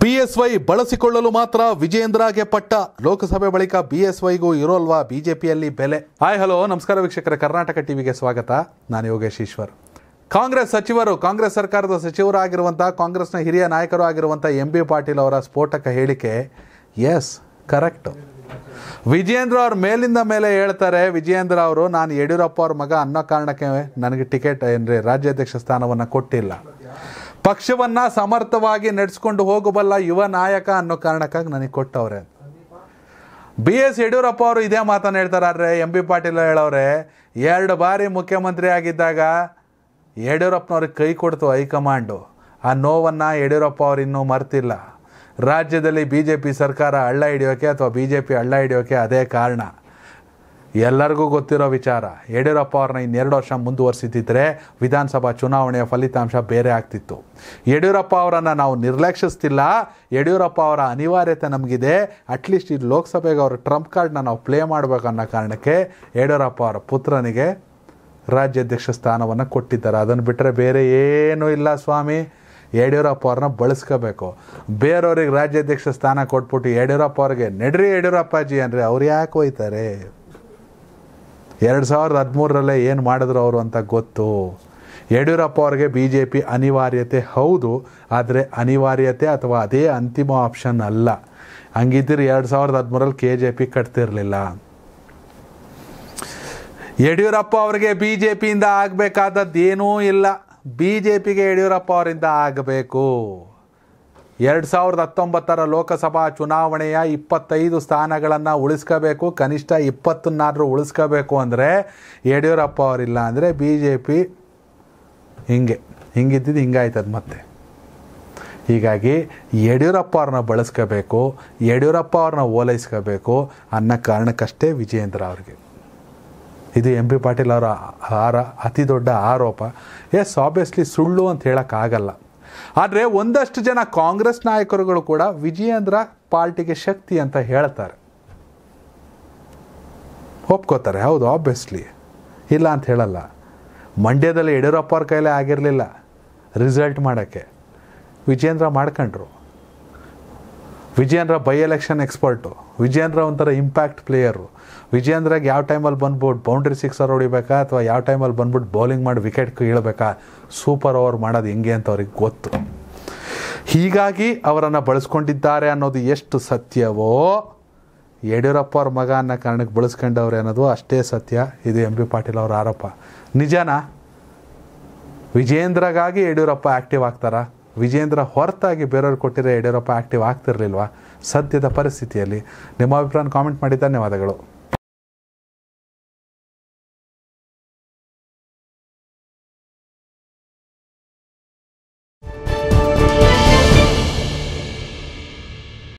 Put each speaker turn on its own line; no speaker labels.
BSY ಬಳಸಿಕೊಳ್ಳಲು ಮಾತ್ರ ವಿಜೇಂದ್ರಾಗೆ ಪಟ್ಟ ಲೋಕಸಭೆ ಬಳಿಕ ಬಿಎಸ್ವೈಗೂ ಇರೋಲ್ವಾ ಬಿಜೆಪಿಯಲ್ಲಿ ಬೆಲೆ ಹಾಯ್ ಹಲೋ ನಮಸ್ಕಾರ ವೀಕ್ಷಕರ ಕರ್ನಾಟಕ ಟಿವಿಗೆ ಸ್ವಾಗತ ನಾನು ಯೋಗೇಶ್ ಈಶ್ವರ್ ಕಾಂಗ್ರೆಸ್ ಸಚಿವರು ಕಾಂಗ್ರೆಸ್ ಸರ್ಕಾರದ ಸಚಿವರಾಗಿರುವಂಥ ಕಾಂಗ್ರೆಸ್ನ ಹಿರಿಯ ನಾಯಕರು ಆಗಿರುವಂಥ ಎಂ ಬಿ ಪಾಟೀಲ್ ಅವರ ಸ್ಫೋಟಕ ಹೇಳಿಕೆ ಎಸ್ ಕರೆಕ್ಟ್ ವಿಜೇಂದ್ರ ಅವ್ರ ಮೇಲಿಂದ ಮೇಲೆ ಹೇಳ್ತಾರೆ ವಿಜೇಂದ್ರ ಅವರು ನಾನು ಯಡಿಯೂರಪ್ಪ ಅವ್ರ ಮಗ ಅನ್ನೋ ಕಾರಣಕ್ಕೆ ನನಗೆ ಟಿಕೆಟ್ ಏನ್ರಿ ರಾಜ್ಯಾಧ್ಯಕ್ಷ ಸ್ಥಾನವನ್ನು ಕೊಟ್ಟಿಲ್ಲ ಪಕ್ಷವನ್ನು ಸಮರ್ಥವಾಗಿ ನಡೆಸ್ಕೊಂಡು ಹೋಗಬಲ್ಲ ಯುವ ನಾಯಕ ಅನ್ನೋ ಕಾರಣಕ್ಕಾಗಿ ನನಗೆ ಕೊಟ್ಟವ್ರೆ ಬಿ ಎಸ್ ಯಡಿಯೂರಪ್ಪ ಅವರು ಇದೇ ಮಾತನ್ನು ಹೇಳ್ತಾರೆ ಎಂ ಬಿ ಪಾಟೀಲ್ ಹೇಳೋರೆ ಎರಡು ಬಾರಿ ಮುಖ್ಯಮಂತ್ರಿ ಆಗಿದ್ದಾಗ ಯಡಿಯೂರಪ್ಪನವ್ರಿಗೆ ಕೈ ಕೊಡ್ತು ಹೈಕಮಾಂಡು ಆ ನೋವನ್ನು ಯಡಿಯೂರಪ್ಪ ಅವರು ಇನ್ನೂ ಮರ್ತಿಲ್ಲ ರಾಜ್ಯದಲ್ಲಿ ಬಿ ಜೆ ಪಿ ಸರ್ಕಾರ ಹಳ್ಳ ಹಿಡಿಯೋಕೆ ಅಥವಾ ಬಿ ಜೆ ಪಿ ಹಳ್ಳ ಹಿಡಿಯೋಕೆ ಅದೇ ಕಾರಣ ಎಲ್ಲರಿಗೂ ಗೊತ್ತಿರೋ ವಿಚಾರ ಯಡಿಯೂರಪ್ಪ ಅವ್ರನ್ನ ಇನ್ನೆರಡು ವರ್ಷ ಮುಂದುವರಿಸಿದ್ದರೆ ವಿಧಾನಸಭಾ ಚುನಾವಣೆಯ ಫಲಿತಾಂಶ ಬೇರೆ ಆಗ್ತಿತ್ತು ಯಡಿಯೂರಪ್ಪ ಅವರನ್ನು ನಾವು ನಿರ್ಲಕ್ಷಿಸ್ತಿಲ್ಲ ಯಡಿಯೂರಪ್ಪ ಅವರ ಅನಿವಾರ್ಯತೆ ನಮಗಿದೆ ಅಟ್ಲೀಸ್ಟ್ ಈ ಲೋಕಸಭೆಗೆ ಅವರು ಟ್ರಂಪ್ ಕಾರ್ಡ್ನ ನಾವು ಪ್ಲೇ ಮಾಡಬೇಕನ್ನೋ ಕಾರಣಕ್ಕೆ ಯಡಿಯೂರಪ್ಪ ಅವರ ಪುತ್ರನಿಗೆ ರಾಜ್ಯಾಧ್ಯಕ್ಷ ಸ್ಥಾನವನ್ನು ಕೊಟ್ಟಿದ್ದಾರೆ ಅದನ್ನು ಬಿಟ್ಟರೆ ಬೇರೆ ಏನೂ ಇಲ್ಲ ಸ್ವಾಮಿ ಯಡಿಯೂರಪ್ಪ ಅವ್ರನ್ನ ಬಳಸ್ಕೋಬೇಕು ಬೇರೆಯವ್ರಿಗೆ ರಾಜ್ಯಾಧ್ಯಕ್ಷ ಸ್ಥಾನ ಕೊಟ್ಬಿಟ್ಟು ಯಡಿಯೂರಪ್ಪ ಅವ್ರಿಗೆ ನಡ್ರಿ ಯಡಿಯೂರಪ್ಪಾಜಿ ಅಂದರೆ ಅವ್ರು ಯಾಕೆ ಹೋಯ್ತಾರೆ ಎರಡು ಸಾವಿರದ ಹದಿಮೂರರಲ್ಲೇ ಏನು ಮಾಡಿದ್ರು ಅವರು ಅಂತ ಗೊತ್ತು ಯಡಿಯೂರಪ್ಪ ಅವರಿಗೆ ಬಿ ಜೆ ಪಿ ಅನಿವಾರ್ಯತೆ ಹೌದು ಆದರೆ ಅನಿವಾರ್ಯತೆ ಅಥವಾ ಅದೇ ಅಂತಿಮ ಆಪ್ಷನ್ ಅಲ್ಲ ಹಂಗಿದ್ದರೆ ಎರಡು ಸಾವಿರದ ಹದಿಮೂರಲ್ಲಿ ಕೆ ಜೆ ಪಿ ಕಟ್ತಿರಲಿಲ್ಲ ಯಡಿಯೂರಪ್ಪ ಅವರಿಗೆ ಬಿ ಜೆ ಪಿಯಿಂದ ಆಗಬೇಕಾದದ್ದು ಏನೂ ಇಲ್ಲ ಬಿ ಜೆ ಪಿಗೆ ಯಡಿಯೂರಪ್ಪ ಅವರಿಂದ ಆಗಬೇಕು ಎರಡು ಸಾವಿರದ ಹತ್ತೊಂಬತ್ತರ ಲೋಕಸಭಾ ಚುನಾವಣೆಯ ಇಪ್ಪತ್ತೈದು ಸ್ಥಾನಗಳನ್ನು ಉಳಿಸ್ಕೋಬೇಕು ಕನಿಷ್ಠ ಇಪ್ಪತ್ತನ್ನಾದರೂ ಉಳಿಸ್ಕೋಬೇಕು ಅಂದರೆ ಯಡಿಯೂರಪ್ಪ ಅವರಿಲ್ಲ ಅಂದರೆ ಬಿ ಜೆ ಪಿ ಹಿಂಗೆ ಹಿಂಗಿದ್ದಿದ್ದು ಹಿಂಗಾಯ್ತದ ಮತ್ತೆ ಹೀಗಾಗಿ ಯಡಿಯೂರಪ್ಪ ಅವ್ರನ್ನ ಬಳಸ್ಕೋಬೇಕು ಯಡಿಯೂರಪ್ಪ ಅವ್ರನ್ನ ಓಲೈಸ್ಕೋಬೇಕು ಅನ್ನೋ ಕಾರಣಕ್ಕಷ್ಟೇ ವಿಜಯೇಂದ್ರ ಅವ್ರಿಗೆ ಇದು ಎಂ ಪಿ ಪಾಟೀಲ್ ಅವರ ಆರ ಅತಿ ದೊಡ್ಡ ಆರೋಪ ಎಸ್ ಆಬ್ವಿಯಸ್ಲಿ ಸುಳ್ಳು ಅಂತ ಹೇಳೋಕ್ಕಾಗಲ್ಲ ಆದರೆ ಒಂದಷ್ಟು ಜನ ಕಾಂಗ್ರೆಸ್ ನಾಯಕರುಗಳು ಕೂಡ ವಿಜಯೇಂದ್ರ ಪಾರ್ಟಿಗೆ ಶಕ್ತಿ ಅಂತ ಹೇಳ್ತಾರೆ ಒಪ್ಕೋತಾರೆ ಹೌದು ಆಬ್ವಿಯಸ್ಲಿ ಇಲ್ಲ ಅಂತ ಹೇಳಲ್ಲ ಮಂಡ್ಯದಲ್ಲಿ ಯಡಿಯೂರಪ್ಪ ಅವ್ರ ಕೈಲೇ ಆಗಿರಲಿಲ್ಲ ರಿಸಲ್ಟ್ ಮಾಡೋಕ್ಕೆ ವಿಜೇಂದ್ರ ಮಾಡ್ಕೊಂಡ್ರು Vijayendra by election expert Vijayendra ಒಂಥರ ಇಂಪ್ಯಾಕ್ಟ್ ಪ್ಲೇಯರು ವಿಜೇಂದ್ರಗೆ ಯಾವ ಟೈಮಲ್ಲಿ ಬಂದ್ಬಿಟ್ಟು ಬೌಂಡ್ರಿ ಸಿಕ್ಸರ್ ಹೊಡಿಬೇಕಾ ಅಥವಾ ಯಾವ ಟೈಮಲ್ಲಿ ಬಂದ್ಬಿಟ್ಟು ಬೌಲಿಂಗ್ ಮಾಡಿ ವಿಕೆಟ್ ಕೀಳಬೇಕಾ ಸೂಪರ್ ಓವರ್ ಮಾಡೋದು ಹೆಂಗೆ ಅಂತ ಅವ್ರಿಗೆ ಗೊತ್ತು ಹೀಗಾಗಿ ಅವರನ್ನು ಬಳಸ್ಕೊಂಡಿದ್ದಾರೆ ಅನ್ನೋದು ಎಷ್ಟು ಸತ್ಯವೋ ಯಡಿಯೂರಪ್ಪ ಅವ್ರ ಮಗ ಅನ್ನೋ ಕಾರಣಕ್ಕೆ ಬಳಸ್ಕೊಂಡವ್ರೆ ಅನ್ನೋದು ಅಷ್ಟೇ ಸತ್ಯ ಇದು ಎಂ ಬಿ ಪಾಟೀಲ್ ಅವರ ಆರೋಪ ನಿಜನಾ ವಿಜೇಂದ್ರಗಾಗಿ ಯಡಿಯೂರಪ್ಪ ಆ್ಯಕ್ಟಿವ್ ಆಗ್ತಾರಾ ವಿಜೇಂದ್ರ ಹೊರತಾಗಿ ಬೇರೆಯವ್ರು ಕೊಟ್ಟಿರೋ ಯಡಿಯೂರಪ್ಪ ಆಕ್ಟಿವ್ ಆಗ್ತಿರ್ಲಿಲ್ವಾ ಸದ್ಯದ ಪರಿಸ್ಥಿತಿಯಲ್ಲಿ ನಿಮ್ಮ ಅಭಿಪ್ರಾಯ ಕಾಮೆಂಟ್ ಮಾಡಿ ಧನ್ಯವಾದಗಳು